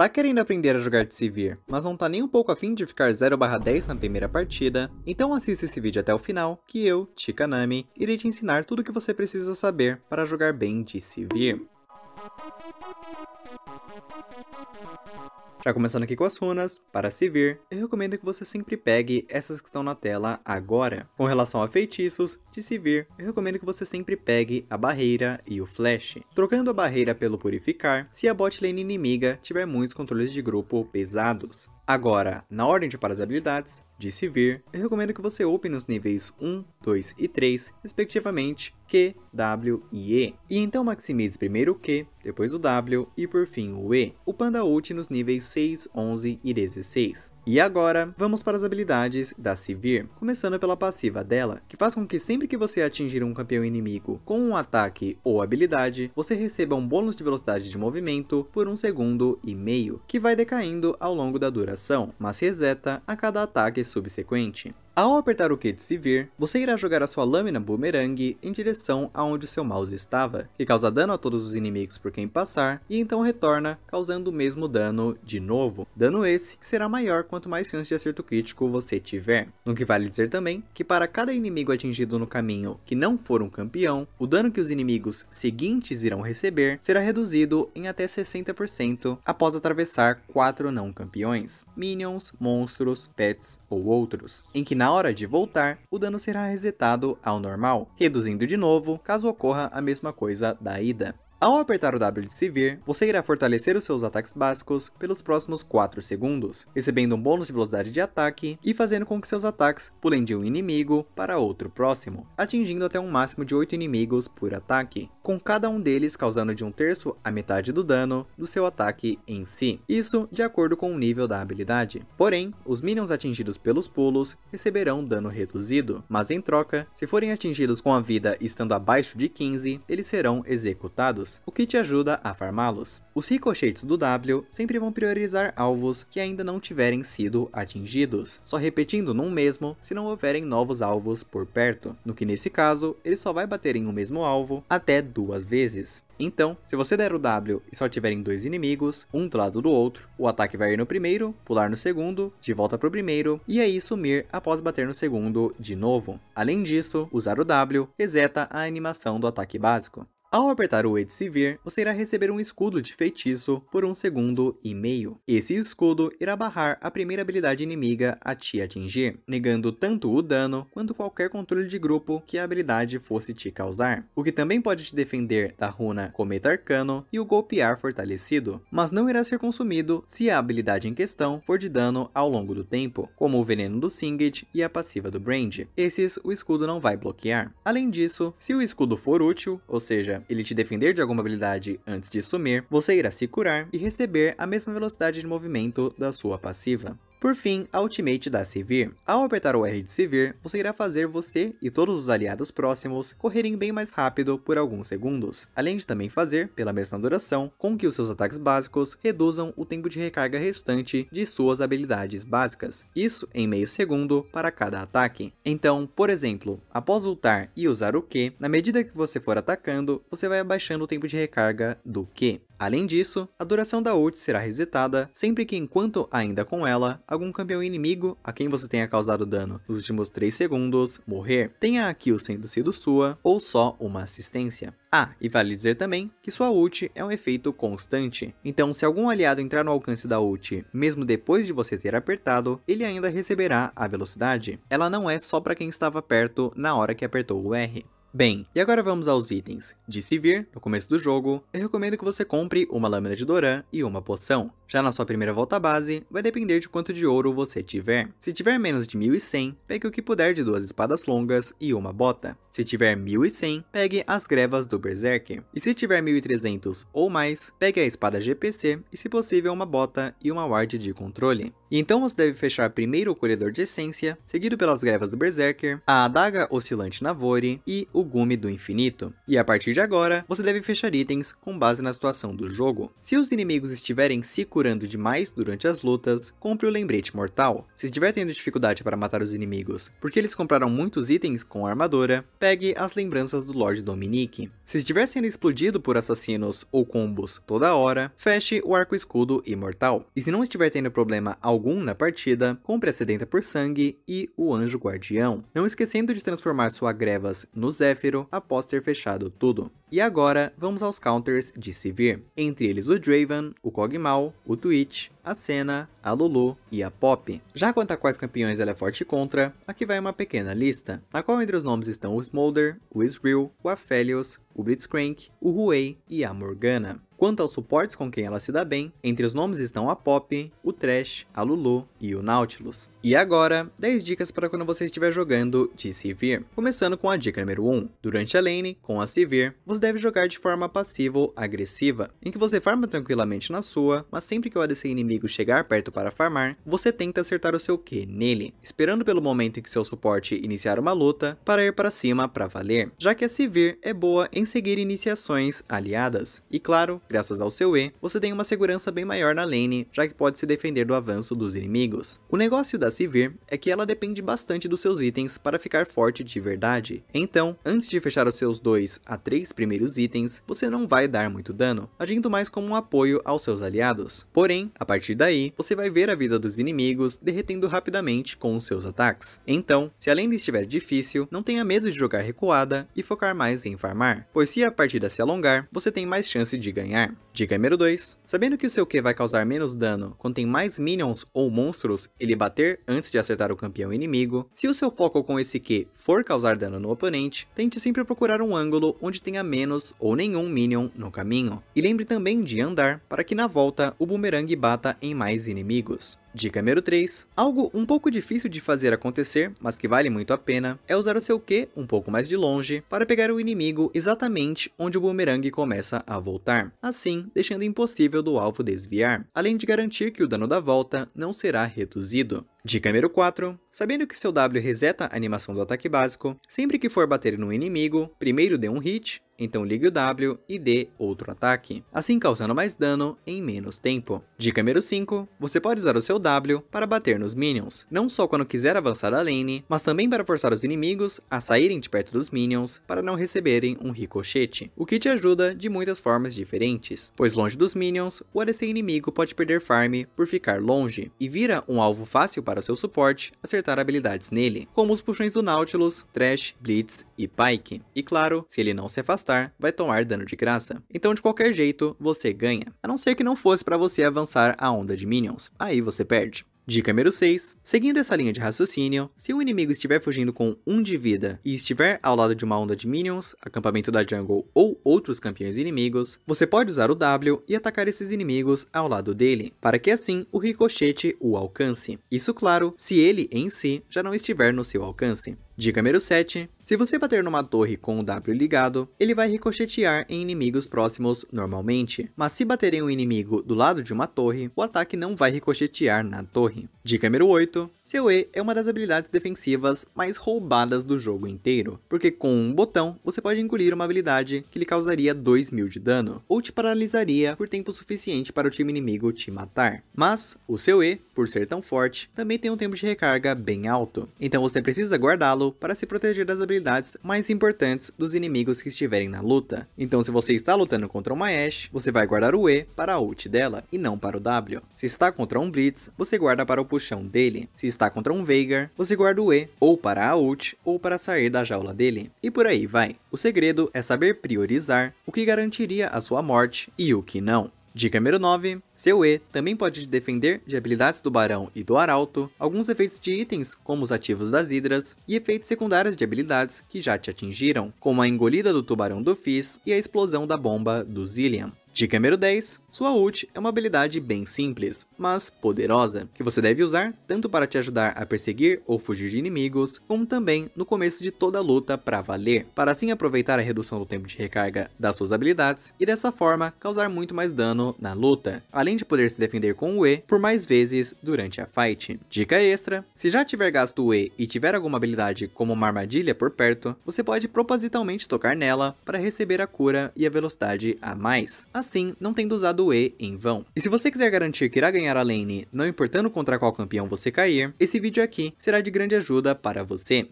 Tá querendo aprender a jogar de Sivir, mas não tá nem um pouco afim de ficar 0/10 na primeira partida? Então assista esse vídeo até o final, que eu, Chikanami, irei te ensinar tudo o que você precisa saber para jogar bem de Sivir. Já tá começando aqui com as runas, para se vir, eu recomendo que você sempre pegue essas que estão na tela agora. Com relação a feitiços, de se vir, eu recomendo que você sempre pegue a barreira e o flash. Trocando a barreira pelo purificar, se a bot lane inimiga tiver muitos controles de grupo pesados. Agora, na ordem de para as habilidades, de se vir, eu recomendo que você open nos níveis 1, 2 e 3, respectivamente, Q, W e E. E então maximize primeiro o Q, depois o W e por fim o E, upando a ult nos níveis 6, 11 e 16. E agora, vamos para as habilidades da Sivir, começando pela passiva dela, que faz com que sempre que você atingir um campeão inimigo com um ataque ou habilidade, você receba um bônus de velocidade de movimento por um segundo e meio, que vai decaindo ao longo da duração, mas reseta a cada ataque subsequente. Ao apertar o Q de se vir, você irá jogar a sua lâmina boomerang em direção aonde seu mouse estava, que causa dano a todos os inimigos por quem passar, e então retorna, causando o mesmo dano de novo. Dano esse que será maior quanto mais chance de acerto crítico você tiver. No que vale dizer também que para cada inimigo atingido no caminho que não for um campeão, o dano que os inimigos seguintes irão receber será reduzido em até 60% após atravessar quatro não campeões, minions, monstros, pets ou outros. Em que na na hora de voltar, o dano será resetado ao normal, reduzindo de novo caso ocorra a mesma coisa da ida. Ao apertar o W de se vir, você irá fortalecer os seus ataques básicos pelos próximos 4 segundos, recebendo um bônus de velocidade de ataque e fazendo com que seus ataques pulem de um inimigo para outro próximo, atingindo até um máximo de 8 inimigos por ataque com cada um deles causando de um terço a metade do dano do seu ataque em si. Isso de acordo com o nível da habilidade. Porém, os minions atingidos pelos pulos receberão dano reduzido, mas em troca, se forem atingidos com a vida estando abaixo de 15, eles serão executados, o que te ajuda a farmá-los. Os ricochetes do W sempre vão priorizar alvos que ainda não tiverem sido atingidos, só repetindo num mesmo se não houverem novos alvos por perto, no que nesse caso, ele só vai bater em um mesmo alvo até duas duas vezes. Então, se você der o W e só tiverem dois inimigos, um do lado do outro, o ataque vai ir no primeiro, pular no segundo, de volta pro primeiro, e aí sumir após bater no segundo de novo. Além disso, usar o W reseta a animação do ataque básico. Ao apertar o E de se vir, você irá receber um escudo de feitiço por um segundo e meio. Esse escudo irá barrar a primeira habilidade inimiga a te atingir, negando tanto o dano quanto qualquer controle de grupo que a habilidade fosse te causar, o que também pode te defender da runa Cometa Arcano e o Golpear Fortalecido, mas não irá ser consumido se a habilidade em questão for de dano ao longo do tempo, como o Veneno do Singed e a passiva do Brand. Esses o escudo não vai bloquear. Além disso, se o escudo for útil, ou seja, ele te defender de alguma habilidade antes de sumir, você irá se curar e receber a mesma velocidade de movimento da sua passiva. Por fim, a ultimate da Sevir. Ao apertar o R de Sevir, você irá fazer você e todos os aliados próximos correrem bem mais rápido por alguns segundos, além de também fazer, pela mesma duração, com que os seus ataques básicos reduzam o tempo de recarga restante de suas habilidades básicas, isso em meio segundo para cada ataque. Então, por exemplo, após ultar e usar o Q, na medida que você for atacando, você vai abaixando o tempo de recarga do Q. Além disso, a duração da ult será resetada sempre que enquanto ainda com ela, algum campeão inimigo a quem você tenha causado dano nos últimos 3 segundos morrer, tenha a kill sendo sido sua ou só uma assistência. Ah, e vale dizer também que sua ult é um efeito constante, então se algum aliado entrar no alcance da ult, mesmo depois de você ter apertado, ele ainda receberá a velocidade. Ela não é só para quem estava perto na hora que apertou o R. Bem, e agora vamos aos itens. De se vir, no começo do jogo, eu recomendo que você compre uma lâmina de Doran e uma poção. Já na sua primeira volta à base, vai depender de quanto de ouro você tiver. Se tiver menos de 1100, pegue o que puder de duas espadas longas e uma bota. Se tiver 1100, pegue as grevas do Berserker. E se tiver 1300 ou mais, pegue a espada GPC e se possível uma bota e uma ward de controle. E então você deve fechar primeiro o colhedor de essência, seguido pelas grevas do Berserker, a adaga oscilante Navori e o gume do infinito. E a partir de agora, você deve fechar itens com base na situação do jogo. Se os inimigos estiverem se curando curando demais durante as lutas, compre o lembrete mortal. Se estiver tendo dificuldade para matar os inimigos, porque eles compraram muitos itens com a armadura, pegue as lembranças do Lorde Dominique. Se estiver sendo explodido por assassinos ou combos toda hora, feche o arco-escudo imortal. E se não estiver tendo problema algum na partida, compre a sedenta por sangue e o anjo guardião. Não esquecendo de transformar sua grevas no Zéfiro após ter fechado tudo. E agora, vamos aos counters de se Entre eles o Draven, o Kog'Maw, o Twitch, a Senna, a Lulu e a Pop. Já quanto a quais campeões ela é forte contra, aqui vai uma pequena lista, na qual entre os nomes estão o Smolder, o Israel, o Aphelios, o Blitzcrank, o Huey e a Morgana. Quanto aos suportes com quem ela se dá bem, entre os nomes estão a Pop, o Trash, a Lulu e o Nautilus. E agora, 10 dicas para quando você estiver jogando de Sivir. Começando com a dica número 1. Durante a lane, com a Sivir, você deve jogar de forma ou agressiva em que você farma tranquilamente na sua, mas sempre que o ADC inimigo chegar perto para farmar, você tenta acertar o seu Q nele, esperando pelo momento em que seu suporte iniciar uma luta para ir para cima para valer, já que a Sivir é boa em seguir iniciações aliadas. E claro, Graças ao seu E, você tem uma segurança bem maior na lane, já que pode se defender do avanço dos inimigos. O negócio da Sivir é que ela depende bastante dos seus itens para ficar forte de verdade. Então, antes de fechar os seus 2 a 3 primeiros itens, você não vai dar muito dano, agindo mais como um apoio aos seus aliados. Porém, a partir daí, você vai ver a vida dos inimigos derretendo rapidamente com os seus ataques. Então, se a lane estiver difícil, não tenha medo de jogar recuada e focar mais em farmar, pois se a partida se alongar, você tem mais chance de ganhar ganhar. Né? Dica número 2. Sabendo que o seu Q vai causar menos dano quando tem mais minions ou monstros ele bater antes de acertar o campeão inimigo, se o seu foco com esse Q for causar dano no oponente, tente sempre procurar um ângulo onde tenha menos ou nenhum minion no caminho. E lembre também de andar para que na volta o boomerang bata em mais inimigos. Dica número 3. Algo um pouco difícil de fazer acontecer, mas que vale muito a pena, é usar o seu Q um pouco mais de longe para pegar o inimigo exatamente onde o boomerang começa a voltar, assim deixando impossível do alvo desviar, além de garantir que o dano da volta não será reduzido. Dica número 4. Sabendo que seu W reseta a animação do ataque básico, sempre que for bater no inimigo, primeiro dê um hit, então ligue o W e dê outro ataque, assim causando mais dano em menos tempo. Dica número 5. Você pode usar o seu W para bater nos minions, não só quando quiser avançar a lane, mas também para forçar os inimigos a saírem de perto dos minions para não receberem um ricochete, o que te ajuda de muitas formas diferentes, pois longe dos minions, o ADC inimigo pode perder farm por ficar longe, e vira um alvo fácil para para seu suporte acertar habilidades nele, como os puxões do Nautilus, Trash, Blitz e Pike. E claro, se ele não se afastar, vai tomar dano de graça. Então de qualquer jeito, você ganha. A não ser que não fosse para você avançar a onda de minions, aí você perde. Dica número 6. Seguindo essa linha de raciocínio, se o inimigo estiver fugindo com 1 de vida e estiver ao lado de uma onda de minions, acampamento da jungle ou outros campeões inimigos, você pode usar o W e atacar esses inimigos ao lado dele, para que assim o ricochete o alcance. Isso claro, se ele em si já não estiver no seu alcance. Dica número 7. Se você bater numa torre com o W ligado, ele vai ricochetear em inimigos próximos normalmente, mas se bater em um inimigo do lado de uma torre, o ataque não vai ricochetear na torre. Dica número 8. Seu E é uma das habilidades defensivas mais roubadas do jogo inteiro, porque com um botão você pode engolir uma habilidade que lhe causaria 2 mil de dano, ou te paralisaria por tempo suficiente para o time inimigo te matar. Mas o seu E, por ser tão forte, também tem um tempo de recarga bem alto, então você precisa guardá-lo para se proteger das habilidades mais importantes dos inimigos que estiverem na luta. Então se você está lutando contra uma Ashe, você vai guardar o E para a ult dela e não para o W. Se está contra um Blitz, você guarda para o puxão dele. Se está contra um Veigar, você guarda o E ou para a ult ou para sair da jaula dele. E por aí vai. O segredo é saber priorizar o que garantiria a sua morte e o que não. Dica número 9. Seu E também pode defender de habilidades do Barão e do Arauto, alguns efeitos de itens, como os ativos das Hidras, e efeitos secundários de habilidades que já te atingiram, como a engolida do Tubarão do Fizz e a explosão da bomba do Zillian. Dica número 10. Sua ult é uma habilidade bem simples, mas poderosa, que você deve usar tanto para te ajudar a perseguir ou fugir de inimigos, como também no começo de toda a luta para valer, para assim aproveitar a redução do tempo de recarga das suas habilidades e dessa forma causar muito mais dano na luta, além de poder se defender com o E por mais vezes durante a fight. Dica extra, se já tiver gasto o E e tiver alguma habilidade como uma armadilha por perto, você pode propositalmente tocar nela para receber a cura e a velocidade a mais assim não tendo usado o E em vão. E se você quiser garantir que irá ganhar a lane, não importando contra qual campeão você cair, esse vídeo aqui será de grande ajuda para você.